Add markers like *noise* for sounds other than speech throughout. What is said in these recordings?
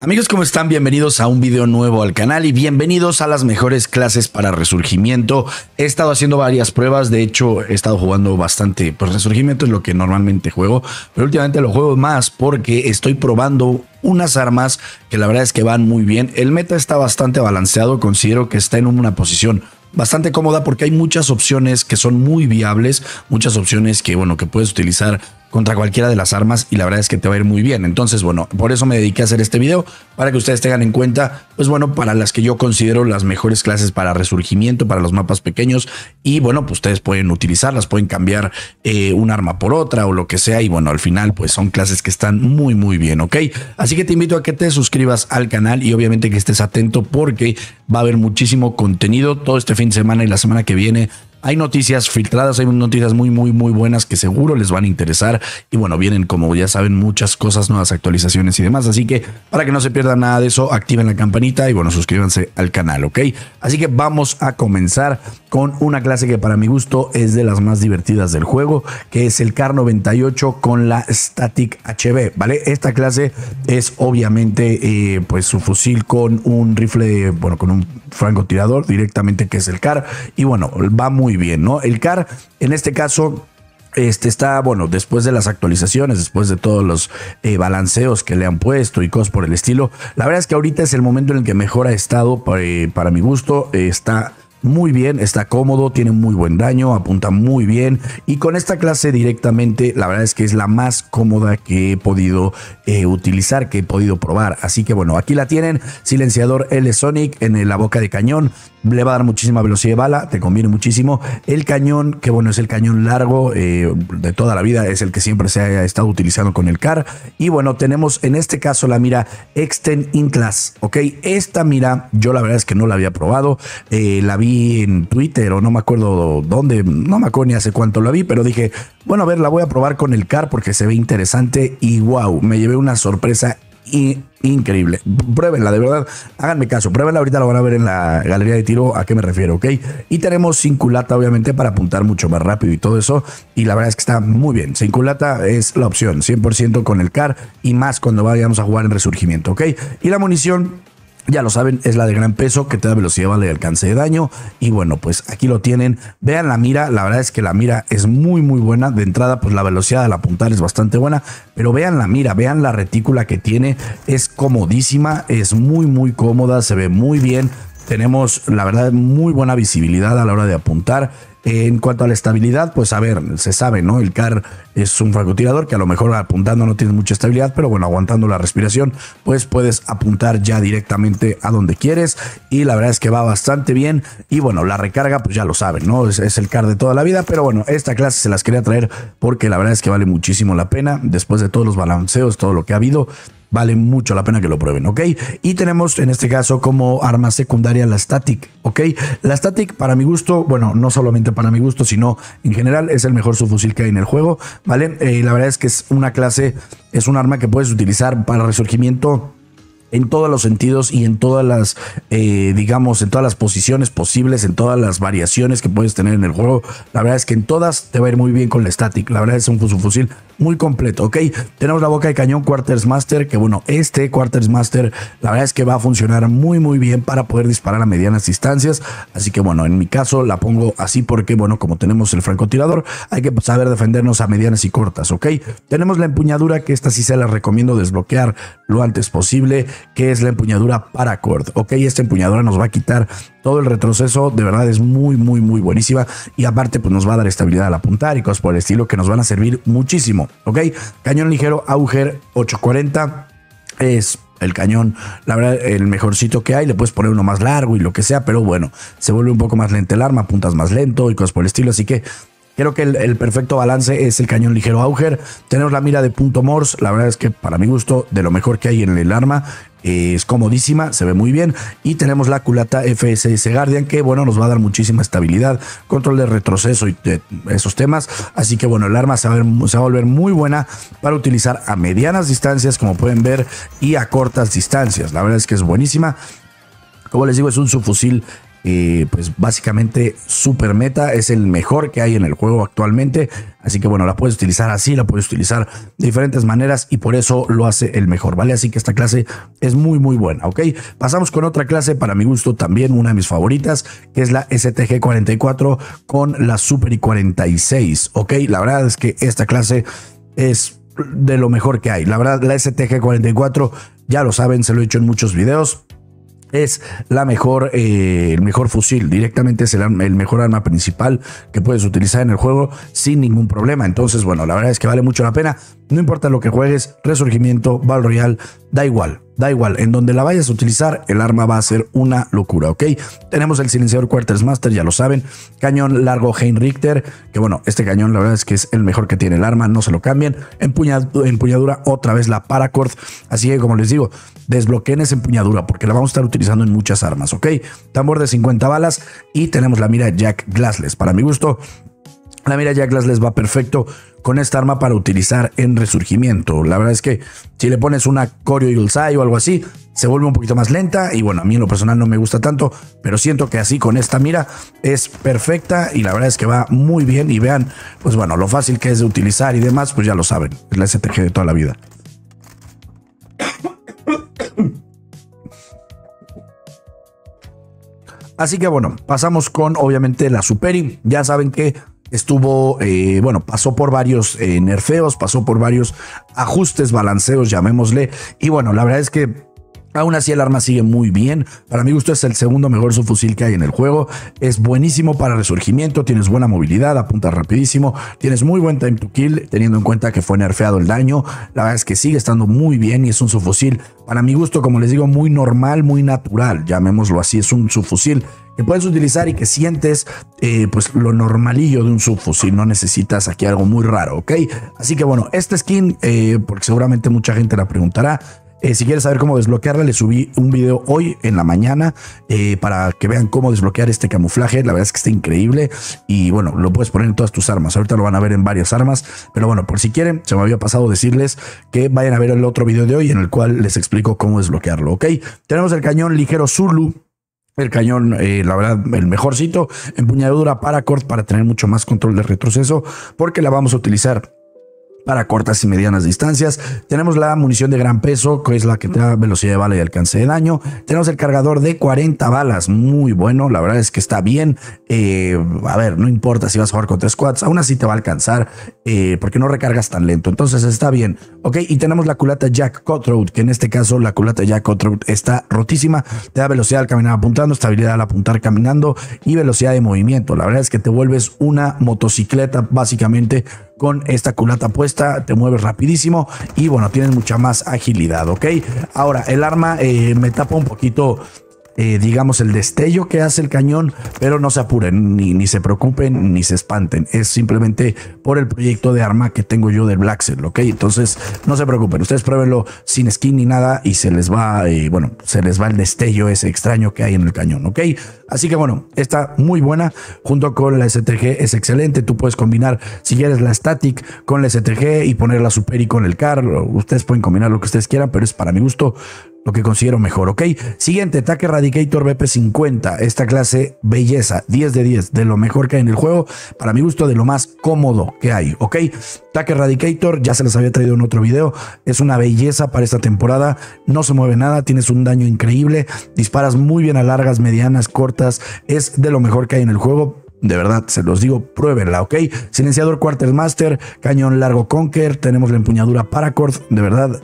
Amigos, ¿cómo están? Bienvenidos a un video nuevo al canal y bienvenidos a las mejores clases para resurgimiento. He estado haciendo varias pruebas, de hecho he estado jugando bastante, pues resurgimiento es lo que normalmente juego, pero últimamente lo juego más porque estoy probando unas armas que la verdad es que van muy bien. El meta está bastante balanceado, considero que está en una posición bastante cómoda porque hay muchas opciones que son muy viables, muchas opciones que bueno, que puedes utilizar contra cualquiera de las armas y la verdad es que te va a ir muy bien. Entonces, bueno, por eso me dediqué a hacer este video, para que ustedes tengan en cuenta, pues bueno, para las que yo considero las mejores clases para resurgimiento, para los mapas pequeños, y bueno, pues ustedes pueden utilizarlas, pueden cambiar eh, un arma por otra o lo que sea, y bueno, al final, pues son clases que están muy, muy bien, ¿ok? Así que te invito a que te suscribas al canal y obviamente que estés atento porque va a haber muchísimo contenido todo este fin de semana y la semana que viene hay noticias filtradas, hay noticias muy, muy, muy buenas que seguro les van a interesar. Y bueno, vienen, como ya saben, muchas cosas, nuevas actualizaciones y demás. Así que para que no se pierdan nada de eso, activen la campanita y bueno, suscríbanse al canal, ¿ok? Así que vamos a comenzar con una clase que para mi gusto es de las más divertidas del juego, que es el CAR 98 con la Static HB, ¿vale? Esta clase es obviamente eh, pues su fusil con un rifle, bueno, con un francotirador directamente, que es el CAR. Y bueno, va muy bien, ¿no? El CAR, en este caso... Este está, bueno, después de las actualizaciones, después de todos los eh, balanceos que le han puesto y cosas por el estilo, la verdad es que ahorita es el momento en el que mejor ha estado, para, eh, para mi gusto, eh, está muy bien, está cómodo, tiene muy buen daño, apunta muy bien y con esta clase directamente la verdad es que es la más cómoda que he podido eh, utilizar, que he podido probar. Así que bueno, aquí la tienen, silenciador L-Sonic en la boca de cañón, le va a dar muchísima velocidad de bala, te conviene muchísimo. El cañón, que bueno, es el cañón largo eh, de toda la vida, es el que siempre se ha estado utilizando con el CAR. Y bueno, tenemos en este caso la mira Extend in Class, ¿ok? Esta mira yo la verdad es que no la había probado, eh, la vi en Twitter o no me acuerdo dónde, no me acuerdo ni hace cuánto la vi, pero dije, bueno, a ver, la voy a probar con el car porque se ve interesante y wow, me llevé una sorpresa increíble. Pruébenla, de verdad. Háganme caso. Pruébenla ahorita, la van a ver en la galería de tiro. ¿A qué me refiero? ¿Ok? Y tenemos culata obviamente, para apuntar mucho más rápido y todo eso. Y la verdad es que está muy bien. culata es la opción, 100% con el CAR y más cuando vayamos a jugar en Resurgimiento. ¿Ok? Y la munición ya lo saben, es la de gran peso que te da velocidad, vale alcance de daño. Y bueno, pues aquí lo tienen. Vean la mira, la verdad es que la mira es muy, muy buena. De entrada, pues la velocidad al apuntar es bastante buena, pero vean la mira, vean la retícula que tiene. Es comodísima, es muy, muy cómoda, se ve muy bien. Tenemos, la verdad, muy buena visibilidad a la hora de apuntar. En cuanto a la estabilidad, pues a ver, se sabe, ¿no? El CAR es un francotirador que a lo mejor apuntando no tiene mucha estabilidad, pero bueno, aguantando la respiración, pues puedes apuntar ya directamente a donde quieres. Y la verdad es que va bastante bien. Y bueno, la recarga, pues ya lo saben, ¿no? Es, es el CAR de toda la vida, pero bueno, esta clase se las quería traer porque la verdad es que vale muchísimo la pena. Después de todos los balanceos, todo lo que ha habido, vale mucho la pena que lo prueben, ¿ok? Y tenemos en este caso como arma secundaria la Static, ¿ok? La Static para mi gusto, bueno, no solamente para mi gusto, sino en general es el mejor subfusil que hay en el juego, ¿vale? Eh, la verdad es que es una clase, es un arma que puedes utilizar para resurgimiento en todos los sentidos y en todas las, eh, digamos, en todas las posiciones posibles, en todas las variaciones que puedes tener en el juego. La verdad es que en todas te va a ir muy bien con la static. La verdad es un subfusil muy completo, ¿ok? Tenemos la boca de cañón Quarters Master, que bueno, este Quarters Master la verdad es que va a funcionar muy muy bien para poder disparar a medianas distancias, así que bueno, en mi caso la pongo así porque bueno, como tenemos el francotirador, hay que saber defendernos a medianas y cortas, ¿ok? Tenemos la empuñadura, que esta sí se la recomiendo desbloquear lo antes posible, que es la empuñadura paracord, ¿ok? Esta empuñadura nos va a quitar todo el retroceso de verdad es muy, muy, muy buenísima. Y aparte, pues nos va a dar estabilidad al apuntar y cosas por el estilo que nos van a servir muchísimo. Ok, cañón ligero Auger 840 es el cañón, la verdad, el mejorcito que hay. Le puedes poner uno más largo y lo que sea, pero bueno, se vuelve un poco más lento el arma, apuntas más lento y cosas por el estilo. Así que Creo que el, perfecto balance es el cañón ligero Auger. Tenemos la mira de punto Morse. La verdad es que para mi gusto, de lo mejor que hay en el arma. Eh, es comodísima, se ve muy bien. Y tenemos la culata FSS Guardian, que bueno, nos va a dar muchísima estabilidad, control de retroceso y esos temas. Así que bueno, el arma se va, a se va a volver muy buena para utilizar a medianas distancias, como pueden ver, y a cortas distancias. La verdad es que es buenísima. Como les digo, es un subfusil y pues básicamente Super Meta es el mejor que hay en el juego actualmente. Así que bueno, la puedes utilizar así, la puedes utilizar de diferentes maneras y por eso lo hace el mejor, ¿vale? Así que esta clase es muy, muy buena, ¿ok? Pasamos con otra clase para mi gusto también, una de mis favoritas, que es la STG44 con la Super y 46 ¿ok? La verdad es que esta clase es de lo mejor que hay. La verdad, la STG44, ya lo saben, se lo he hecho en muchos videos es la mejor, eh, el mejor fusil. Directamente es el, mejor arma principal que puedes utilizar en el juego sin ningún problema. Entonces, bueno, la verdad es que vale mucho la pena. No importa lo que juegues, Resurgimiento, Val Royal, da igual, da igual. En donde la vayas a utilizar, el arma va a ser una locura, ¿ok? Tenemos el silenciador Master, ya lo saben. Cañón largo Heinrichter, que bueno, este cañón la verdad es que es el mejor que tiene el arma, no se lo cambien. Empuñadura, otra vez la Paracord. Así que como les digo, desbloqueen esa empuñadura porque la vamos a estar utilizando en muchas armas, ¿ok? Tambor de 50 balas y tenemos la mira Jack Glassless. Para mi gusto, la mira jaclas les va perfecto con esta arma para utilizar en resurgimiento. La verdad es que si le pones una Corio Yulsai o algo así, se vuelve un poquito más lenta. Y bueno, a mí en lo personal no me gusta tanto, pero siento que así con esta mira es perfecta y la verdad es que va muy bien. Y vean, pues bueno, lo fácil que es de utilizar y demás, pues ya lo saben. Es la STG de toda la vida. Así que bueno, pasamos con obviamente la Superi. Ya saben que estuvo, eh, bueno, pasó por varios eh, nerfeos, pasó por varios ajustes, balanceos, llamémosle. Y bueno, la verdad es que Aún así el arma sigue muy bien. Para mi gusto es el segundo mejor subfusil que hay en el juego. Es buenísimo para resurgimiento, tienes buena movilidad, apunta rapidísimo, tienes muy buen time to kill, teniendo en cuenta que fue nerfeado el daño. La verdad es que sigue estando muy bien y es un subfusil, para mi gusto, como les digo, muy normal, muy natural, llamémoslo así, es un subfusil que puedes utilizar y que sientes eh, pues lo normalillo de un Sufu si no necesitas aquí algo muy raro, ¿ok? Así que bueno, esta skin, eh, porque seguramente mucha gente la preguntará, eh, si quieres saber cómo desbloquearla, le subí un video hoy en la mañana para que vean cómo desbloquear este camuflaje. La verdad es que está increíble y bueno, lo puedes poner en todas tus armas. Ahorita lo van a ver en varias armas, pero bueno, por si quieren, se me había pasado decirles que vayan a ver el otro video de hoy en el cual les explico cómo desbloquearlo, ¿ok? Tenemos el cañón ligero Zulu el cañón, eh, la verdad, el mejorcito. Empuñadura para paracord para tener mucho más control de retroceso, porque la vamos a utilizar para cortas y medianas distancias. Tenemos la munición de gran peso, que es la que te da velocidad de bala y alcance de daño. Tenemos el cargador de 40 balas, muy bueno, la verdad es que está bien. Eh, a ver, no importa si vas a jugar con tres squads, aún así te va a alcanzar eh, porque no recargas tan lento. Entonces está bien, ok. Y tenemos la culata Jack Cutthroat, que en este caso la culata Jack Cutthroat está rotísima. Te da velocidad al caminar apuntando, estabilidad al apuntar caminando y velocidad de movimiento. La verdad es que te vuelves una motocicleta básicamente con esta culata puesta, te mueves rapidísimo y bueno, tienes mucha más agilidad, ¿ok? Ahora, el arma eh, me tapa un poquito eh, digamos, el destello que hace el cañón, pero no se apuren, ni, se preocupen, ni se espanten. Es simplemente por el proyecto de arma que tengo yo del Black Cell, ¿ok? Entonces, no se preocupen, ustedes pruébenlo sin skin ni nada y se les va, eh, bueno, se les va el destello ese extraño que hay en el cañón, ¿ok? Así que bueno, está muy buena, junto con la STG es excelente, tú puedes combinar, si quieres, la Static con la STG y poner la Super y con el Car, ustedes pueden combinar lo que ustedes quieran, pero es para mi gusto lo que considero mejor, ¿ok? Siguiente, ataque Radicator BP50, esta clase belleza, 10 de 10, de lo mejor que hay en el juego, para mi gusto de lo más cómodo que hay, ¿ok? Ataque Radicator, ya se los había traído en otro video, es una belleza para esta temporada, no se mueve nada, tienes un daño increíble, disparas muy bien a largas, medianas, cortas, es de lo mejor que hay en el juego, de verdad, se los digo, pruébenla, ¿ok? Silenciador Quartermaster, cañón largo Conquer, tenemos la empuñadura Paracord, de verdad,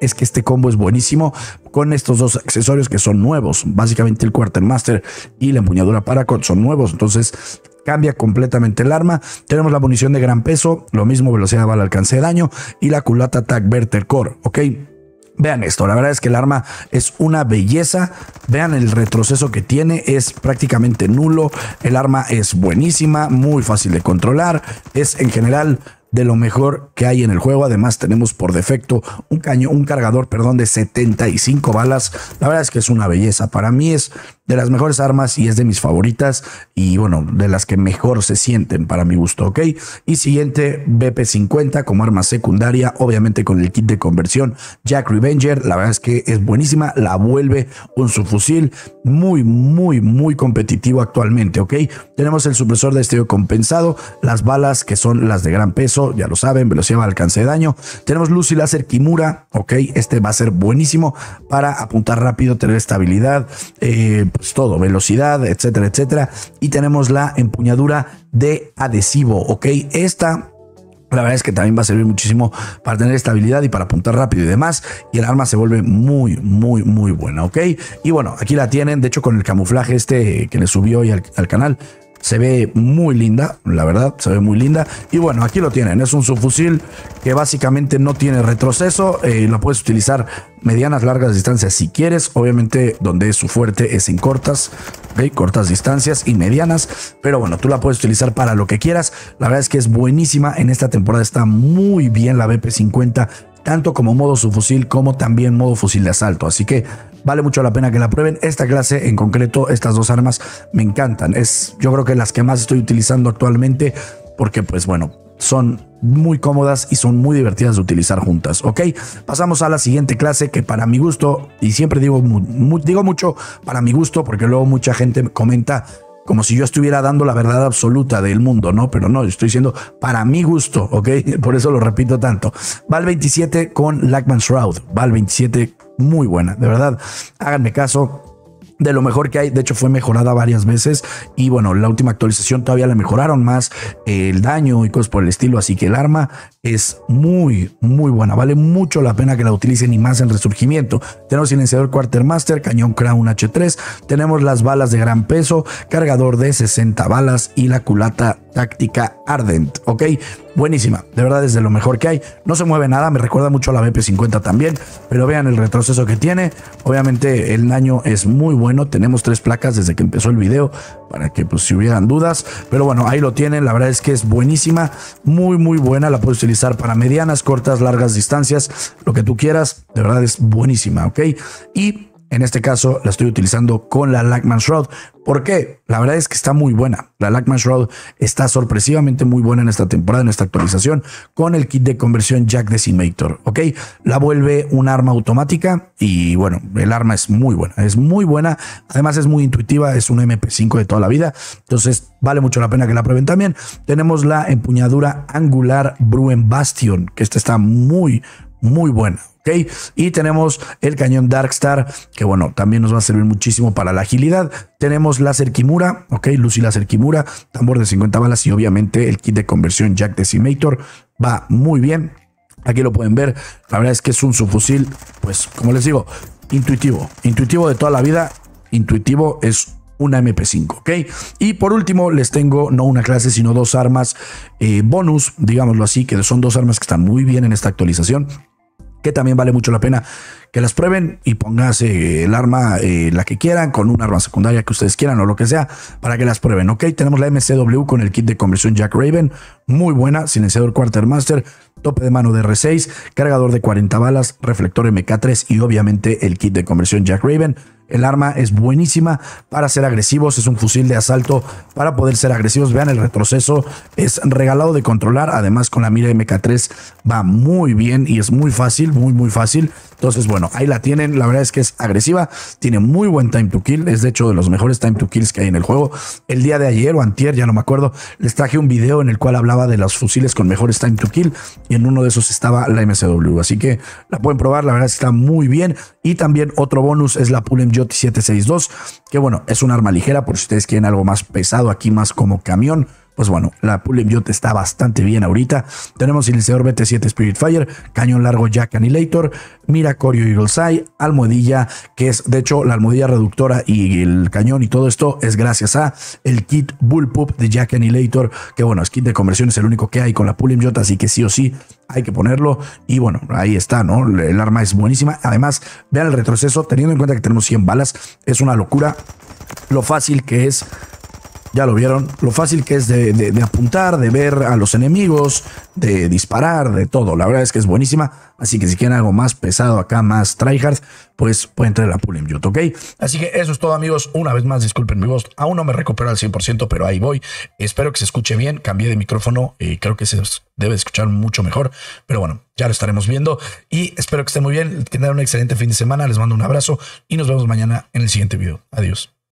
es que este combo es buenísimo con estos dos accesorios que son nuevos. Básicamente el Quartermaster y la empuñadura Paracord son nuevos. Entonces cambia completamente el arma. Tenemos la munición de gran peso, lo mismo velocidad de bala, alcance de daño y la culata tag Verter Core. Ok. Vean esto, la verdad es que el arma es una belleza. Vean el retroceso que tiene, es prácticamente nulo. El arma es buenísima, muy fácil de controlar. Es en general de lo mejor que hay en el juego. Además, tenemos por defecto un caño, un cargador, perdón, de 75 balas. La verdad es que es una belleza. Para mí es de las mejores armas y es de mis favoritas y bueno, de las que mejor se sienten para mi gusto, ¿ok? Y siguiente, BP50 como arma secundaria, obviamente con el kit de conversión Jack Revenger, la verdad es que es buenísima, la vuelve con su fusil muy, muy, muy competitivo actualmente, ¿ok? Tenemos el supresor de estilo compensado, las balas que son las de gran peso, ya lo saben, velocidad, alcance de daño. Tenemos luz y láser Kimura, ¿ok? Este va a ser buenísimo para apuntar rápido, tener estabilidad, eh, pues, todo, velocidad, etcétera, etcétera. Y tenemos la empuñadura de adhesivo, ¿ok? Esta la verdad es que también va a servir muchísimo para tener estabilidad y para apuntar rápido y demás. Y el arma se vuelve muy, muy, muy buena, ¿ok? Y bueno, aquí la tienen, de hecho, con el camuflaje este que le subió hoy al canal, se ve muy linda, la verdad, se ve muy linda. Y bueno, aquí lo tienen. Es un subfusil que básicamente no tiene retroceso. Eh, lo puedes utilizar medianas, largas distancias si quieres. Obviamente, donde es su fuerte es en cortas, cortas distancias y medianas. Pero bueno, tú la puedes utilizar para lo que quieras. La verdad es que es buenísima. En esta temporada está muy bien la BP50 tanto como modo subfusil como también modo fusil de asalto. Así que vale mucho la pena que la prueben. Esta clase en concreto, estas dos armas me encantan. Es yo creo que las que más estoy utilizando actualmente porque pues bueno, son muy cómodas y son muy divertidas de utilizar juntas, ¿ok? Pasamos a la siguiente clase que para mi gusto, y siempre digo, digo mucho para mi gusto porque luego mucha gente comenta como si yo estuviera dando la verdad absoluta del mundo, ¿no? Pero no, estoy diciendo para mi gusto, ¿ok? *laughs* Por eso lo repito tanto. Val 27 con Lackman Shroud, Val 27, muy buena, de verdad, háganme caso de lo mejor que hay. De hecho, fue mejorada varias veces. Y bueno, la última actualización todavía la mejoraron más eh, el daño y cosas por el estilo. Así que el arma es muy, muy buena. Vale mucho la pena que la utilicen y más en resurgimiento. Tenemos silenciador Quartermaster, cañón Crown H3. Tenemos las balas de gran peso, cargador de 60 balas y la culata táctica Ardent. Ok, Buenísima, de verdad es de lo mejor que hay. No se mueve nada, me recuerda mucho a la BP50 también, pero vean el retroceso que tiene. Obviamente el daño es muy bueno, tenemos tres placas desde que empezó el video, para que pues si hubieran dudas. Pero bueno, ahí lo tienen, la verdad es que es buenísima, muy muy buena, la puedes utilizar para medianas, cortas, largas distancias, lo que tú quieras, de verdad es buenísima, ¿ok? Y en este caso la estoy utilizando con la Lackman Shroud. ¿Por qué? La verdad es que está muy buena. La Lackman Shroud está sorpresivamente muy buena en esta temporada, en esta actualización, con el kit de conversión Jack Decimator. ¿Ok? La vuelve un arma automática y bueno, el arma es muy buena. Es muy buena. Además es muy intuitiva. Es un MP5 de toda la vida. Entonces vale mucho la pena que la prueben también. Tenemos la empuñadura angular Bruen Bastion, que esta está muy, muy buena. Y tenemos el cañón Darkstar, que bueno, también nos va a servir muchísimo para la agilidad. Tenemos la Kimura, ¿ok? Luz y láser Kimura, tambor de 50 balas y obviamente el kit de conversión Jack Decimator va muy bien. Aquí lo pueden ver, la verdad es que es un subfusil, pues como les digo, intuitivo, intuitivo de toda la vida, intuitivo es una MP5, ¿ok? Y por último, les tengo no una clase, sino dos armas eh, bonus, digámoslo así, que son dos armas que están muy bien en esta actualización que también vale mucho la pena que las prueben y póngase el arma, eh, la que quieran, con un arma secundaria que ustedes quieran o lo que sea, para que las prueben. Ok, tenemos la MCW con el kit de conversión Jack Raven, muy buena, silenciador Quartermaster, tope de mano de R6, cargador de 40 balas, reflector MK3 y obviamente el kit de conversión Jack Raven. El arma es buenísima para ser agresivos, es un fusil de asalto para poder ser agresivos. Vean el retroceso, es regalado de controlar, además con la mira MK3 va muy bien y es muy fácil, muy muy fácil. Entonces, bueno, bueno, ahí la tienen. La verdad es que es agresiva, tiene muy buen time to kill. Es de hecho de los mejores time to kills que hay en el juego. El día de ayer o antier, ya no me acuerdo, les traje un video en el cual hablaba de los fusiles con mejores time to kill y en uno de esos estaba la MCW. Así que la pueden probar. La verdad es que está muy bien. Y también otro bonus es la Pulem Jot 762, que bueno, es un arma ligera por si ustedes quieren algo más pesado aquí, más como camión pues bueno, la Pull Jot em está bastante bien ahorita. Tenemos silenciador BT7 Spirit Fire, cañón largo Jack Annihilator, Miracorio Eagle's Eye, almohadilla, que es de hecho la almohadilla reductora y el cañón y todo esto es gracias a el kit Bullpup de Jack Annihilator, que bueno, es kit de conversión, es el único que hay con la Pull Jot, em así que sí o sí hay que ponerlo. Y bueno, ahí está, ¿no? El arma es buenísima. Además, vean el retroceso, teniendo en cuenta que tenemos 100 balas, es una locura lo fácil que es ya lo vieron, lo fácil que es de, apuntar, de ver a los enemigos, de disparar, de todo. La verdad es que es buenísima. Así que si quieren algo más pesado acá, más tryhards, pues pueden traer la Pulling em Youth, ¿ok? Así que eso es todo, amigos. Una vez más, disculpen mi voz. Aún no me recupero al 100%, pero ahí voy. Espero que se escuche bien. Cambié de micrófono y eh, creo que se debe escuchar mucho mejor. Pero bueno, ya lo estaremos viendo. Y espero que estén muy bien. Que un excelente fin de semana. Les mando un abrazo y nos vemos mañana en el siguiente video. Adiós.